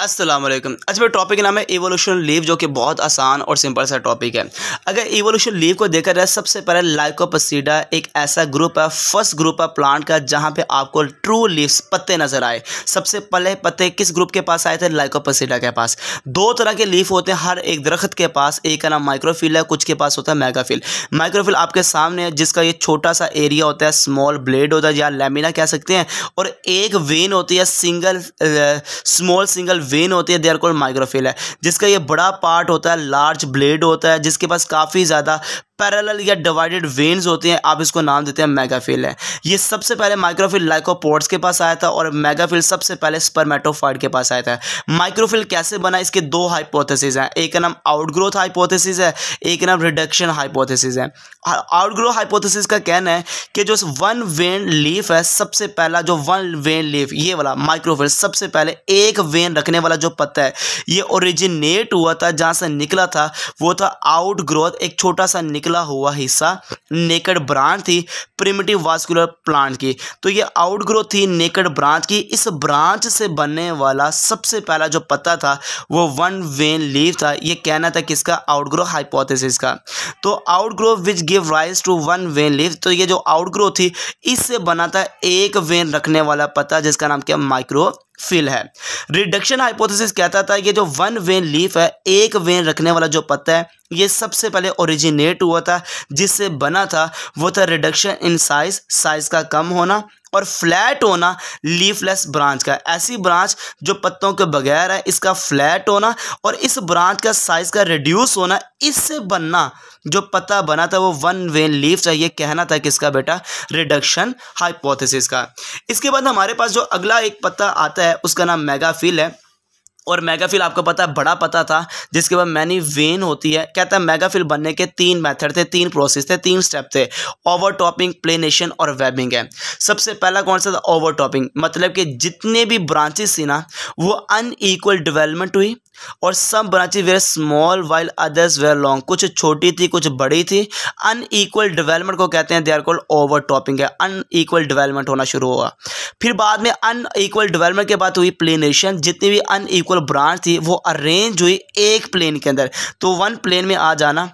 असलम आज मेरे टॉपिक का नाम है एवोल्यूशन लीव जो कि बहुत आसान और सिंपल सा टॉपिक है अगर एवोल्यूशन लीव को देखा जाए सबसे पहले लाइकोपसीडा एक ऐसा ग्रुप है फर्स्ट ग्रुप है प्लांट का जहां पे आपको ट्रू लीव्स पत्ते नजर आए सबसे पहले पत्ते किस ग्रुप के पास आए थे लाइकोपसीडा के पास दो तरह के लीफ होते हैं हर एक दरख्त के पास एक का नाम माइक्रोफिल है कुछ के पास होता है मैगाफिल माइक्रोफिल आपके सामने है जिसका ये छोटा सा एरिया होता है स्मॉल ब्लेड होता है या लेमिना कह सकते हैं और एक वेन होती है सिंगल स्मॉल सिंगल वेन होती है दे आर कॉल्ड है जिसका ये बड़ा पार्ट होता है लार्ज ब्लेड होता है जिसके पास काफ़ी ज़्यादा पैरेलल या डिवाइडेड वेन्स होते हैं आप इसको नाम देते हैं मेगाफिल है ये सबसे पहले माइक्रोफिल लाइकोपोर्ट्स के पास आया था और मेगाफिल सबसे पहले स्पर्मेटोफाइड के पास आया था माइक्रोफिल कैसे बना इसके दो हाइपोथेसिस हैं एक नाम आउटग्रोथ हाइपोथेसिस है एक नाम रिडक्शन हाइपोथेसिस है आउटग्रो हाइपोथेसिस का कहना है कि जो वन वेन लीफ है सबसे पहला जो वन वेन लीफ ये वाला माइक्रोफिल सबसे पहले एक वेन रखने वाला जो पत्ता है ये ओरिजिनेट हुआ था जहाँ से निकला था वो था आउटग्रोथ एक छोटा सा निकला निकला हुआ हिस्सा नेकड ब्रांच थी प्रिमिटिव वास्कुलर प्लांट की तो ये आउटग्रोथ थी नेकड ब्रांच की इस ब्रांच से बनने वाला सबसे पहला जो पत्ता था वो वन वेन लीव था ये कहना था किसका आउटग्रो हाइपोथेसिस का तो outgrow which give rise to one vein leaf तो ये जो आउटग्रो थी इससे बना था एक वेन रखने वाला पत्ता जिसका नाम क्या माइक्रो फील है रिडक्शन हाइपोथेसिस कहता था कि जो वन वेन लीफ है एक वेन रखने वाला जो पत्ता है ये सबसे पहले ओरिजिनेट हुआ था जिससे बना था वो था रिडक्शन इन साइज साइज का कम होना और फ्लैट होना लीफलेस ब्रांच का ऐसी ब्रांच जो पत्तों के बगैर है इसका फ्लैट होना और इस ब्रांच का साइज़ का रिड्यूस होना इससे बनना जो पत्ता बना था वो वन वेन लीफ चाहिए कहना था किसका बेटा रिडक्शन हाइपोथेसिस का इसके बाद हमारे पास जो अगला एक पत्ता आता है उसका नाम मेगाफिल है और मेगाफिल आपको पता है बड़ा पता था जिसके बाद मैनी वेन होती है कहता है मेगाफिल बनने के तीन मेथड थे तीन प्रोसेस थे तीन स्टेप थे ओवरटॉपिंग प्लेनेशन और वेबिंग है सबसे पहला कौन सा था ओवरटॉपिंग मतलब कि जितने भी ब्रांचेस थी ना वो अनईक्वल डेवलपमेंट हुई और some branches were small while others were long कुछ छोटी थी कुछ बड़ी थी अनईक्वल डेवलपमेंट को कहते हैं they are called overtopping है अनईक्वल डेवलपमेंट होना शुरू हुआ फिर बाद में अनईक्वल डेवलपमेंट के बाद हुई प्लेनेशन जितनी भी अनईक्वल ब्रांच थी वो अरेंज हुई एक प्लेन के अंदर तो वन प्लेन में आ जाना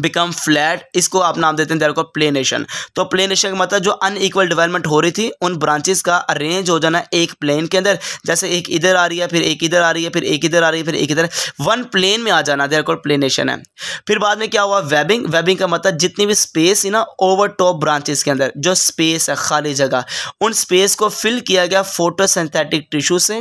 बिकम फ्लैट इसको आप नाम देते हैं को प्लेनेशन तो प्लेनेशन का मतलब जो अनईक्वल डेवलपमेंट हो रही थी उन ब्रांचेस का अरेंज हो जाना एक प्लेन के अंदर जैसे एक इधर आ रही है फिर एक इधर आ रही है फिर एक इधर आ रही है फिर एक इधर वन प्लेन में आ जाना देर को प्लेनेशन है फिर बाद में क्या हुआ वेबिंग वेबिंग का मतलब जितनी भी स्पेस है ना ओवर टॉप ब्रांचेस के अंदर जो स्पेस है खाली जगह उन स्पेस को फिल किया गया फोटोसिंथेटिक टिश्यू से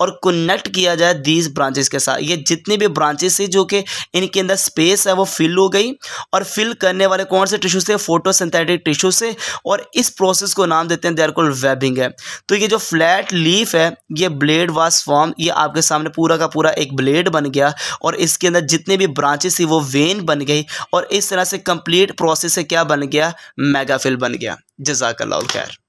और कनेक्ट किया जाए दीज ब्रांचेस के साथ ये जितनी भी ब्रांचेस थी जो कि इनके अंदर स्पेस है वो फिल हो गई गई और फिल करने वाले कौन से टिश्यू से फोटोसिंथेटिक टिश्यू से और इस प्रोसेस को नाम देते हैं देयर कॉल्ड वेबिंग है तो ये जो फ्लैट लीफ है ये ब्लेड वास फॉर्म ये आपके सामने पूरा का पूरा एक ब्लेड बन गया और इसके अंदर जितने भी ब्रांचेस थी वो वेन बन गई और इस तरह से कंप्लीट प्रोसेस से क्या बन गया मेगाफिल बन गया जजाकल्ला खैर